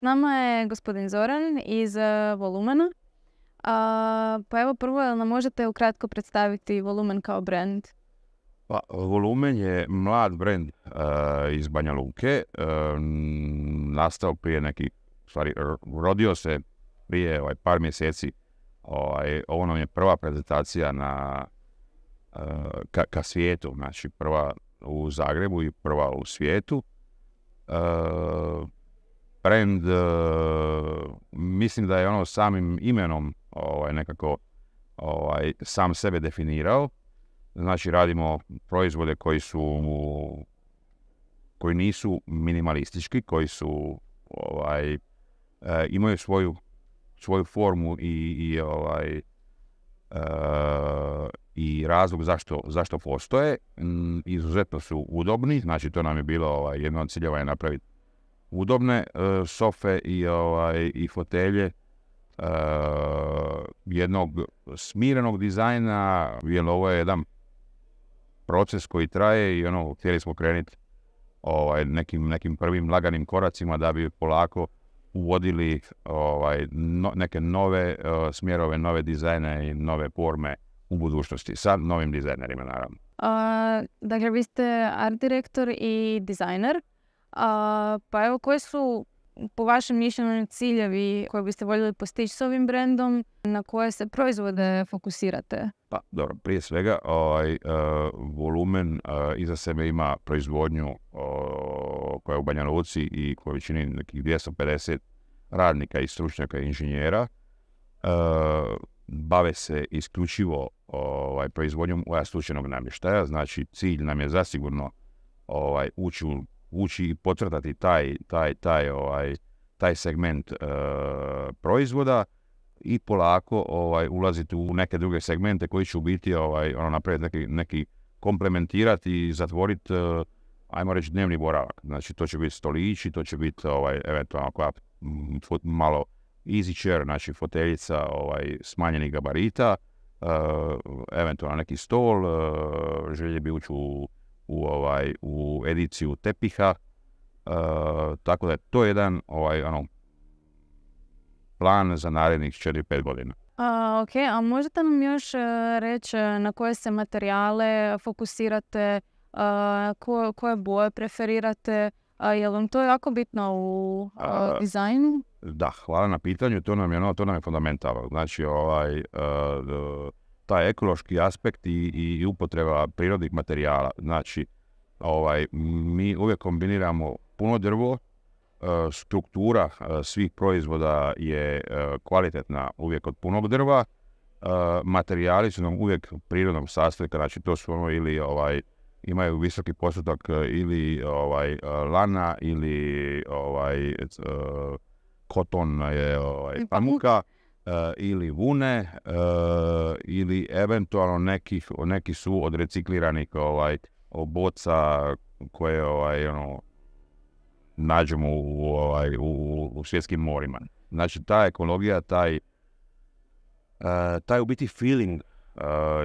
nama je gospodin Zoran iz e, Volumena. pa evo prvo, nam možete ukratko predstaviti Volumen kao brand? Pa, Volumen je mlad brand e, iz Banja Luke. E, nastao prije neki, stvari, rodio se prije ovaj, par mjeseci. Ovaj, ovo nam je prva prezentacija na, ka, svijetu, znači prva u Zagrebu i prva u svijetu brand, eh, mislim da je ono samim imenom ovaj, nekako ovaj, sam sebe definirao. Znači radimo proizvode koji su koji nisu minimalistički, koji su ovaj, eh, imaju svoju, svoju formu i, i ovaj, eh, i razlog zašto, zašto postoje. Mm, izuzetno su udobni, znači to nam je bilo ovaj, jedno od ciljeva je napraviti udobne e, sofe i, ovaj, fotelje e, jednog smirenog dizajna, jer ovo je jedan proces koji traje i ono, htjeli smo krenuti ovaj, nekim, prvim laganim koracima da bi polako uvodili ovaj, neke nove e, smjerove, nove dizajne i nove forme u budućnosti sa novim dizajnerima naravno. dakle, vi ste art direktor i dizajner pa evo, koje su po vašem mišljenju ciljevi koje biste voljeli postići s ovim brendom, na koje se proizvode fokusirate? Pa dobro, prije svega ovaj, volumen iza sebe ima proizvodnju koja je u Banja Luci i koja čini nekih 250 radnika i stručnjaka i inženjera. Bave se isključivo proizvodnjom slučajnog namještaja, znači cilj nam je zasigurno ovaj, ući u ući i potvrdati taj, taj, taj, ovaj, taj segment e, proizvoda i polako ovaj ulaziti u neke druge segmente koji će biti ovaj, ono, napraviti neki, neki komplementirati i zatvoriti e, ajmo reći dnevni boravak. Znači to će biti stolići, to će biti ovaj, eventualno koja malo easy chair, znači foteljica ovaj, smanjenih gabarita, e, eventualno neki stol, želje bi ući u, u ovaj, Ovaj, u ediciju tepiha, eh, tako da je to jedan ovaj, ono, plan za narednih 4-5 godina. A, ok, a možete nam još eh, reći eh, na koje se materijale fokusirate, a, koje boje preferirate, a, je li vam to jako bitno u a, dizajnu? Da, hvala na pitanju, to nam je, no, to nam je fundamentalno. Znači, ovaj, taj ekološki aspekt i, i upotreba prirodnih materijala. Znači, ovaj, mi uvijek kombiniramo puno drvo, e, struktura e, svih proizvoda je e, kvalitetna uvijek od punog drva, materijali su nam uvijek prirodnom sastojka, znači to su ono ili ovaj, imaju visoki postotak ili ovaj lana ili ovaj koton je ovaj pa pamuka ili vune ili eventualno neki su od recikliranih ovaj boca koje ovaj, ono, nađemo u, ovaj, u, svjetskim morima. Znači ta ekologija, taj, e, taj u biti feeling, e,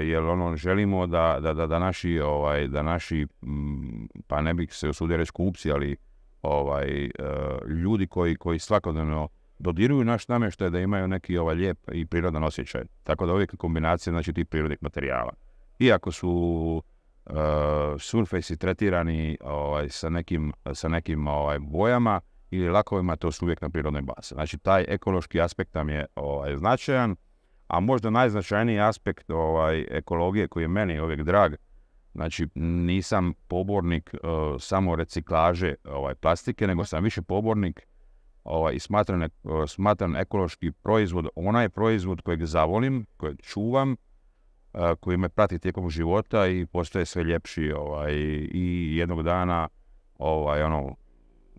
jer ono, želimo da, da, da, da naši, ovaj, da naši mm, pa ne bih se usudio reći kupci, ali ovaj, e, ljudi koji, koji svakodnevno dodiruju naš namještaj da imaju neki ovaj lijep i prirodan osjećaj. Tako da uvijek kombinacija znači, tih prirodnih materijala. Iako su Eh, surfejsi tretirani ovaj, sa nekim, sa nekim ovaj, bojama ili lakovima, to su uvijek na prirodnoj bazi. Znači, taj ekološki aspekt nam je ovaj, značajan, a možda najznačajniji aspekt ovaj, ekologije koji je meni uvijek drag, znači nisam pobornik eh, samo reciklaže ovaj, plastike, nego sam više pobornik ovaj, i eh, smatram ekološki proizvod onaj proizvod kojeg zavolim, kojeg čuvam, koji me prati tijekom života i postaje sve ljepši ovaj, i jednog dana ovaj, ono,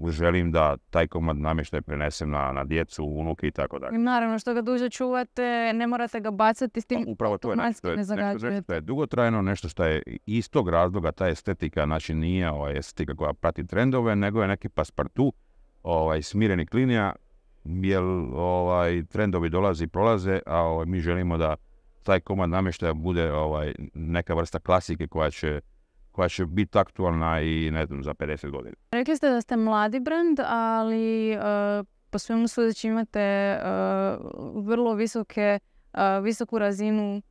želim da taj komad namještaj prenesem na, na djecu, unuke i tako dalje. Naravno, što ga duže čuvate, ne morate ga bacati s tim pa, Upravo to je nešto što je, je dugotrajno, nešto što je iz tog razloga, ta estetika, znači nije ovaj, estetika koja prati trendove, nego je neki paspartu ovaj, smirenih linija, jer ovaj, trendovi dolaze i prolaze, a ovaj, mi želimo da taj komad namještaja bude ovaj, neka vrsta klasike koja će koja će biti aktualna i ne znam za 50 godina. Rekli ste da ste mladi brand, ali e, po svemu sudeći imate eh, vrlo visoke, eh, visoku razinu,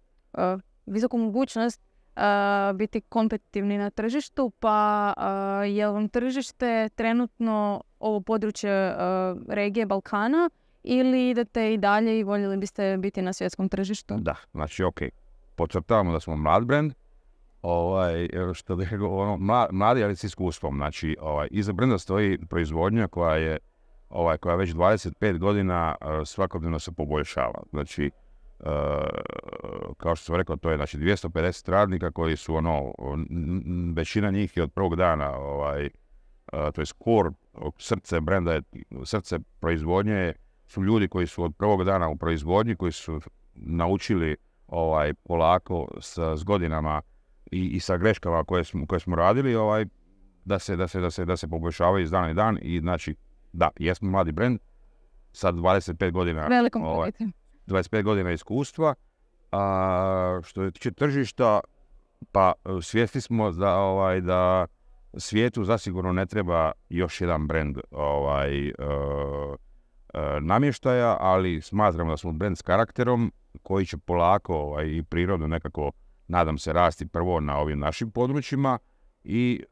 visoku mogućnost biti kompetitivni na tržištu, pa je vam tržište trenutno ovo područje regije Balkana ili idete i dalje i voljeli biste biti na svjetskom tržištu? Da, znači ok, podcrtavamo da smo mlad brand, ovaj, što ono, mladi, ali s iskustvom. Znači, ovaj, iza brenda stoji proizvodnja koja je ovaj, koja već 25 godina eh, svakodnevno se poboljšava. Znači, eh, kao što sam rekao, to je znači 250 radnika koji su ono, većina njih je od prvog dana, ovaj, eh, to je skor, srce brenda, je, srce proizvodnje je su ljudi koji su od prvog dana u proizvodnji, koji su naučili ovaj polako sa, s godinama i, i sa greškama koje smo, koje smo radili, ovaj, da se, da se, da se, da se poboljšavaju iz dana i dan i znači, da, jesmo mladi brend sa 25 godina. ovaj, 25 godina iskustva. A što se tiče tržišta, pa e, svjesni smo da ovaj da svijetu zasigurno ne treba još jedan brend ovaj e, E, namještaja, ali smatramo da smo brend s karakterom koji će polako ovaj, i prirodno nekako, nadam se, rasti prvo na ovim našim područjima i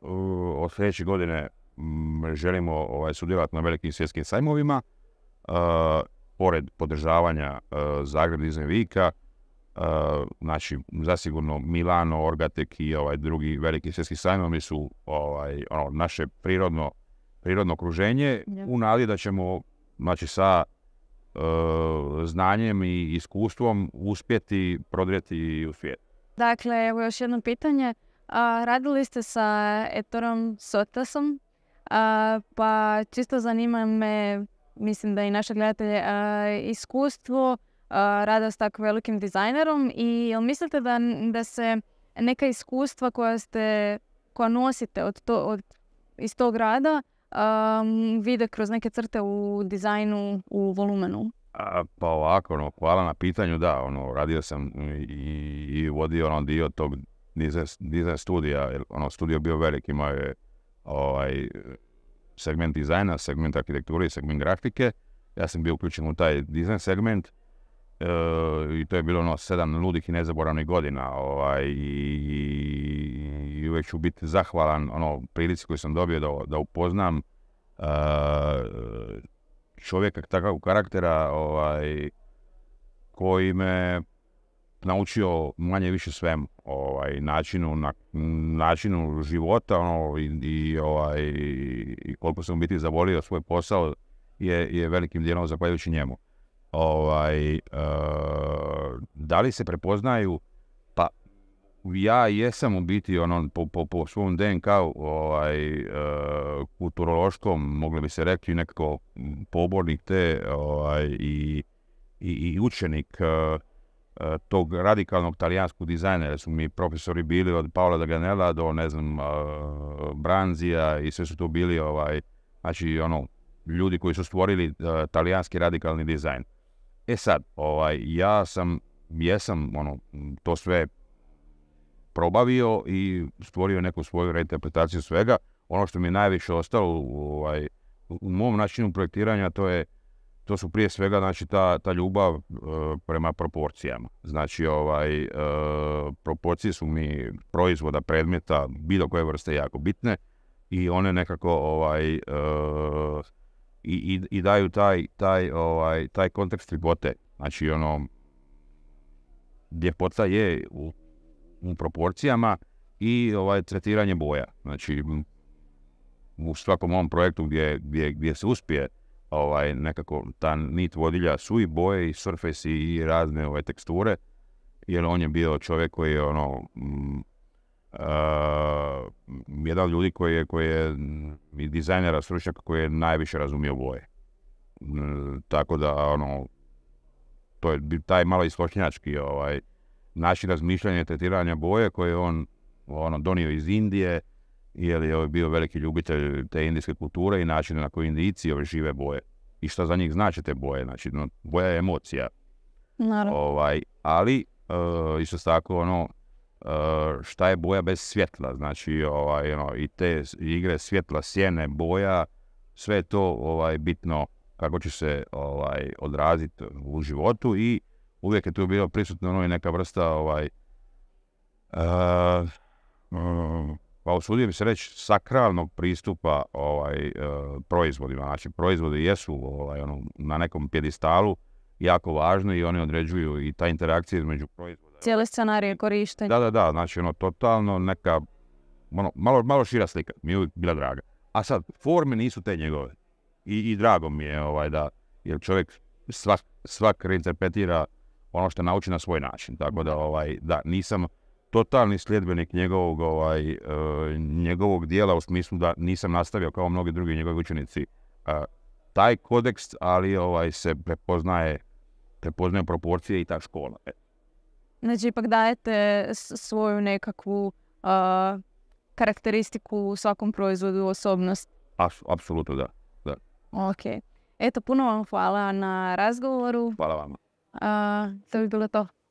od sljedeće godine želimo ovaj, sudjelovati na velikim svjetskim sajmovima, e, pored podržavanja e, Zagreb Disney Vika, znači zasigurno Milano, Orgatek i ovaj drugi veliki svjetski sajmovi su ovaj, ono, naše prirodno, prirodno okruženje u nadi da ćemo znači sa e, znanjem i iskustvom uspjeti prodrijeti u svijet. Dakle, evo još jedno pitanje. A, radili ste sa Etorom Sotasom, a, pa čisto zanima me, mislim da i naše gledatelje, iskustvo rada s tako velikim dizajnerom i jel mislite da, da se neka iskustva koja ste koja nosite od to, od, iz tog rada um, vide kroz neke crte u dizajnu, u volumenu? A, pa ovako, no, hvala na pitanju, da, ono, radio sam i, i vodio ono dio tog dizajn studija, ono, studio bio velik, imao je ovaj, segment dizajna, segment arhitekture i segment grafike. Ja sam bio uključen u taj dizajn segment e, i to je bilo ono sedam ludih i nezaboravnih godina. Ovaj, i i uvijek ću biti zahvalan ono prilici koju sam dobio da, da upoznam uh, čovjeka takvog karaktera ovaj, koji me naučio manje više svem ovaj načinu na, načinu života ono i, i ovaj, i koliko sam biti zavolio svoj posao je, je velikim dijelom zahvaljujući njemu ovaj uh, da li se prepoznaju ja jesam u biti ono, po, po, svom DNK ovaj, e, kulturološkom, mogli bi se reći, nekako pobornik te ovaj, i, i, učenik e, e, tog radikalnog talijanskog jer Su mi profesori bili od Paola Daganela do, ne znam, e, Branzija i sve su to bili, ovaj, znači, ono, ljudi koji su stvorili talijanski radikalni dizajn. E sad, ovaj, ja sam, jesam, ono, to sve probavio i stvorio neku svoju reinterpretaciju svega. Ono što mi je najviše ostalo u, ovaj, u mom načinu projektiranja to je to su prije svega znači, ta, ljubav e, prema proporcijama. Znači, ovaj, e, proporcije su mi proizvoda, predmeta, bilo koje vrste jako bitne i one nekako ovaj, e, i, daju taj, taj, ovaj, taj kontekst ljepote. Znači, ono, ljepota je u u proporcijama i ovaj, tretiranje boja. Znači, u svakom ovom projektu gdje, gdje, se uspije ovaj, nekako ta nit vodilja su i boje i surface i razne ove ovaj, teksture, jer on je bio čovjek koji je ono, mm, eh, jedan od ljudi koji je, koji je mm, i dizajnera stručnjaka koji je najviše razumio boje. Mm, tako da ono, to je taj malo istočnjački ovaj, način razmišljanja i tretiranja boje koje je on ono, donio iz Indije, jer je ovaj bio veliki ljubitelj te indijske kulture i načina na koji indijici ove ovaj žive boje. I što za njih znači te boje, znači no, boja je emocija. Naravno. Ovaj, ali e, isto tako ono, e, šta je boja bez svjetla, znači ovaj, ono, i te igre svjetla, sjene, boja, sve je to ovaj, bitno kako će se ovaj, odraziti u životu i uvijek je tu bilo prisutno ono i neka vrsta ovaj, pa usudio bi se reći sakralnog pristupa ovaj, eh, proizvodima. Znači, proizvodi jesu ovaj, ono, na nekom pjedestalu jako važni i oni određuju i ta interakcija između proizvoda. Cijele scenarije korištenja. Da, da, da. Znači, ono, totalno neka, ono, malo, malo šira slika. Mi je bila draga. A sad, forme nisu te njegove. I, i drago mi je ovaj, da, jer čovjek svak, svak reinterpretira ono što nauči na svoj način. Tako da, ovaj, da, nisam totalni sljedbenik njegovog, ovaj, e, njegovog dijela u smislu da nisam nastavio kao mnogi drugi njegovi učenici e, taj kodeks, ali ovaj, se prepoznaje, prepoznaje proporcije i ta škola. Znači, ipak dajete svoju nekakvu e, karakteristiku u svakom proizvodu, osobnost. apsolutno da. da. Ok. Eto, puno vam hvala na razgovoru. Hvala vama. A to by bylo to.